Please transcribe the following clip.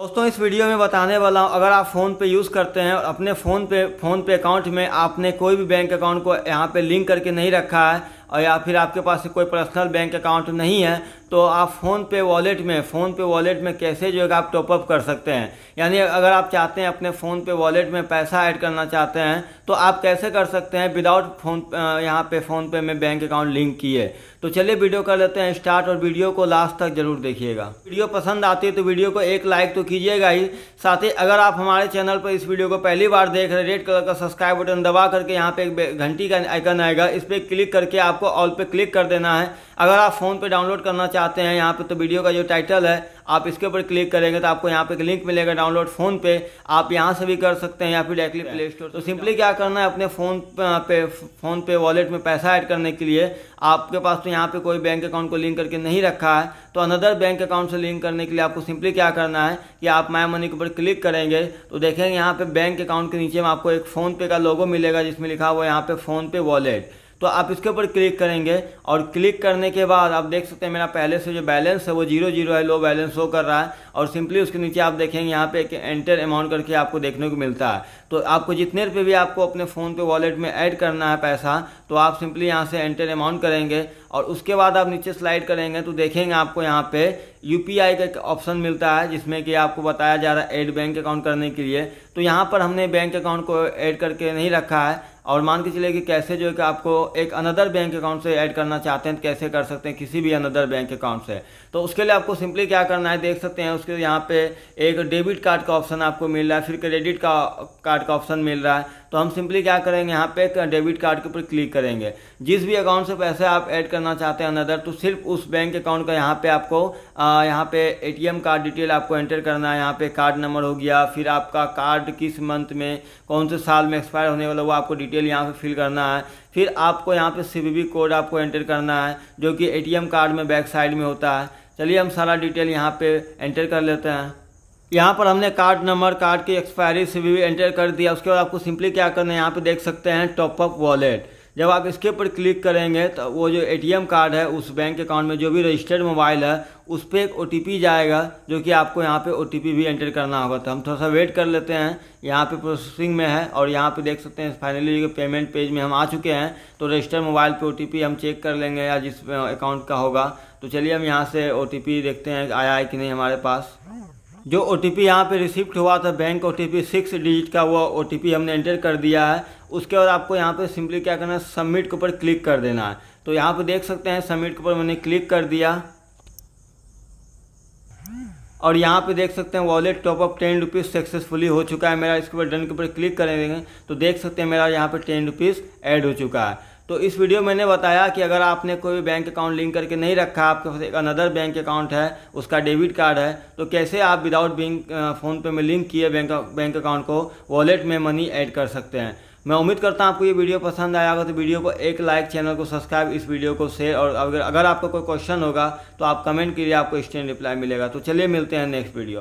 दोस्तों इस वीडियो में बताने वाला हूँ अगर आप फ़ोन पे यूज़ करते हैं और अपने फ़ोन पे फ़ोन पे अकाउंट में आपने कोई भी बैंक अकाउंट को यहाँ पे लिंक करके नहीं रखा है और या फिर आपके पास कोई पर्सनल बैंक अकाउंट नहीं है तो आप फ़ोन पे वॉलेट में फ़ोन पे वॉलेट में कैसे जो है आप टॉपअप कर सकते हैं यानी अगर आप चाहते हैं अपने फ़ोन पे वॉलेट में पैसा ऐड करना चाहते हैं तो आप कैसे कर सकते हैं विदाउट फ़ोन यहाँ पे फ़ोन पे में बैंक अकाउंट लिंक किए तो चलिए वीडियो कर लेते हैं स्टार्ट और वीडियो को लास्ट तक ज़रूर देखिएगा वीडियो पसंद आती है तो वीडियो को एक लाइक तो कीजिएगा ही साथ ही अगर आप हमारे चैनल पर इस वीडियो को पहली बार देख रहे हैं रेड कलर का सब्सक्राइब बटन दबा करके यहाँ पे एक घंटी का आइकन आएगा इस पर क्लिक करके आप आपको ऑल पे क्लिक कर देना है अगर आप फ़ोन पे डाउनलोड करना चाहते हैं यहाँ पे तो वीडियो का जो टाइटल है आप इसके ऊपर क्लिक करेंगे तो आपको यहाँ पे लिंक मिलेगा डाउनलोड फ़ोन पे आप यहाँ से भी कर सकते हैं या फिर डायरेक्टली प्ले स्टोर तो सिंपली क्या करना है अपने फ़ोन पे फ़ोन पे वॉलेट में पैसा ऐड करने के लिए आपके पास तो यहाँ पे कोई बैंक अकाउंट को लिंक करके नहीं रखा है तो अनदर बैंक अकाउंट से लिंक करने के लिए आपको सिंपली क्या करना है कि आप माई मनी के ऊपर क्लिक करेंगे तो देखेंगे यहाँ पे बैंक अकाउंट के नीचे में आपको एक फ़ोनपे का लोगो मिलेगा जिसमें लिखा हुआ है यहाँ पे फ़ोनपे वॉलेट तो आप इसके ऊपर क्लिक करेंगे और क्लिक करने के बाद आप देख सकते हैं मेरा पहले से जो बैलेंस है वो जीरो जीरो है लो बैलेंस शो कर रहा है और सिंपली उसके नीचे आप देखेंगे यहाँ पे एक एंटर अमाउंट करके आपको देखने को मिलता है तो आपको जितने रुपये भी आपको अपने फ़ोन पे वॉलेट में ऐड करना है पैसा तो आप सिंपली यहाँ से एंटर अमाउंट करेंगे और उसके बाद आप नीचे स्लाइड करेंगे तो देखेंगे आपको यहाँ पे यू का एक ऑप्शन मिलता है जिसमें कि आपको बताया जा रहा है एड बैंक अकाउंट करने के लिए तो यहाँ पर हमने बैंक अकाउंट को ऐड करके नहीं रखा है और मान के चलिए कि कैसे जो है कि आपको एक अनदर बैंक अकाउंट से ऐड करना चाहते हैं तो कैसे कर सकते हैं किसी भी अनदर बैंक अकाउंट से तो उसके लिए आपको सिंपली क्या करना है देख सकते हैं उसके यहाँ पे एक डेबिट कार्ड का ऑप्शन आपको मिल रहा है फिर क्रेडिट का कार्ड का ऑप्शन मिल रहा है तो हम सिंपली क्या करेंगे यहाँ पे डेबिट कार्ड के ऊपर क्लिक करेंगे जिस भी अकाउंट से पैसे आप ऐड करना चाहते हैं अनदर तो सिर्फ उस बैंक अकाउंट का यहाँ पे आपको यहाँ पे एटीएम कार्ड डिटेल आपको एंटर करना है यहाँ पे कार्ड नंबर हो गया फिर आपका कार्ड किस मंथ में कौन से साल में एक्सपायर होने वाला वो आपको डिटेल यहाँ पे फिल करना है फिर आपको यहाँ पे सी कोड आपको एंटर करना है जो कि एटीएम कार्ड में बैक साइड में होता है चलिए हम सारा डिटेल यहाँ पे एंटर कर लेते हैं यहाँ पर हमने कार्ड नंबर कार्ड की एक्सपायरी सी एंटर कर दिया उसके बाद आपको सिंपली क्या करना है यहाँ पे देख सकते हैं टॉपअप वॉलेट जब आप इसके ऊपर क्लिक करेंगे तो वो जो एटीएम कार्ड है उस बैंक अकाउंट में जो भी रजिस्टर्ड मोबाइल है उस पर एक ओ जाएगा जो कि आपको यहाँ पे ओ भी एंटर करना होगा तो हम थोड़ा सा वेट कर लेते हैं यहाँ पे प्रोसेसिंग में है और यहाँ पे देख सकते हैं फाइनली पेमेंट पेज में हम आ चुके हैं तो रजिस्टर्ड मोबाइल पर ओ हम चेक कर लेंगे या जिस अकाउंट का होगा तो चलिए हम यहाँ से ओ देखते हैं आया है कि नहीं हमारे पास जो ओ टी पी यहाँ पर रिसिप्ट हुआ था bank O T P six digit का वो ओ टी पी हमने एंटर कर दिया है उसके बाद आपको यहाँ पर सिंपली क्या करना है सबमिट के ऊपर क्लिक कर देना है तो यहाँ पर देख सकते हैं सबमिट के ऊपर मैंने क्लिक कर दिया और यहाँ पे देख सकते हैं wallet top up ten rupees successfully हो चुका है मेरा इसके ऊपर डन के ऊपर क्लिक करेंगे तो देख सकते हैं मेरा यहाँ पे टेन रुपीज़ ऐड हो चुका है तो इस वीडियो मैंने बताया कि अगर आपने कोई बैंक अकाउंट लिंक करके नहीं रखा आपके पास एक अनदर बैंक अकाउंट है उसका डेबिट कार्ड है तो कैसे आप विदाउट बैंक फ़ोन पे में लिंक किए बैंक बैंक अकाउंट को वॉलेट में मनी ऐड कर सकते हैं मैं उम्मीद करता हूँ आपको ये वीडियो पसंद आया होगा तो वीडियो को एक लाइक चैनल को सब्सक्राइब इस वीडियो को शेयर और अगर अगर आपका कोई क्वेश्चन होगा तो आप कमेंट कीजिए आपको इंस्टेंट रिप्लाई मिलेगा तो चलिए मिलते हैं नेक्स्ट वीडियो